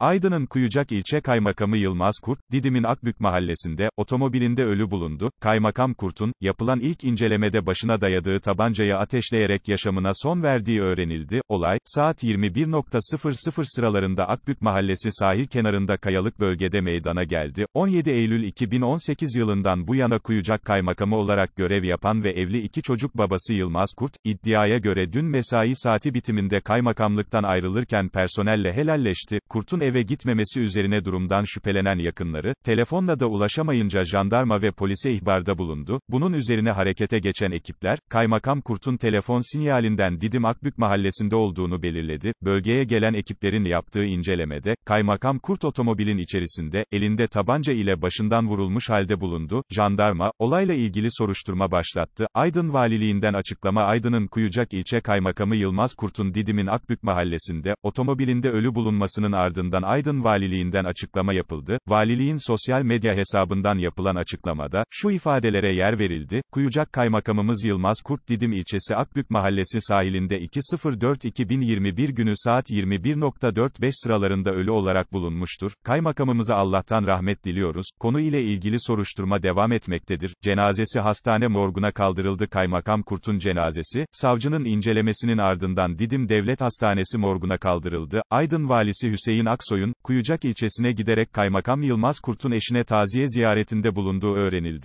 Aydın'ın Kuyucak ilçe kaymakamı Yılmaz Kurt, Didim'in Akbük mahallesinde, otomobilinde ölü bulundu. Kaymakam Kurt'un, yapılan ilk incelemede başına dayadığı tabancayı ateşleyerek yaşamına son verdiği öğrenildi. Olay, saat 21.00 sıralarında Akbük mahallesi sahil kenarında kayalık bölgede meydana geldi. 17 Eylül 2018 yılından bu yana Kuyucak kaymakamı olarak görev yapan ve evli iki çocuk babası Yılmaz Kurt, iddiaya göre dün mesai saati bitiminde kaymakamlıktan ayrılırken personelle helalleşti. Kurt'un eve gitmemesi üzerine durumdan şüphelenen yakınları, telefonla da ulaşamayınca jandarma ve polise ihbarda bulundu. Bunun üzerine harekete geçen ekipler, Kaymakam Kurt'un telefon sinyalinden Didim Akbük mahallesinde olduğunu belirledi. Bölgeye gelen ekiplerin yaptığı incelemede, Kaymakam Kurt otomobilin içerisinde, elinde tabanca ile başından vurulmuş halde bulundu. Jandarma, olayla ilgili soruşturma başlattı. Aydın Valiliğinden açıklama Aydın'ın Kuyucak ilçe Kaymakamı Yılmaz Kurt'un Didim'in Akbük mahallesinde, otomobilinde ölü bulunmasının ardından tarafından Aydın Valiliğinden açıklama yapıldı, valiliğin sosyal medya hesabından yapılan açıklamada, şu ifadelere yer verildi, Kuyucak Kaymakamımız Yılmaz Kurt Didim ilçesi Akbük Mahallesi sahilinde 2.04.2021 günü saat 21.45 sıralarında ölü olarak bulunmuştur, Kaymakamımıza Allah'tan rahmet diliyoruz, konu ile ilgili soruşturma devam etmektedir, cenazesi hastane morguna kaldırıldı Kaymakam Kurt'un cenazesi, savcının incelemesinin ardından Didim Devlet Hastanesi morguna kaldırıldı, Aydın Valisi Hüseyin Aksu Aksoy'un, Kuyucak ilçesine giderek Kaymakam Yılmaz Kurt'un eşine taziye ziyaretinde bulunduğu öğrenildi.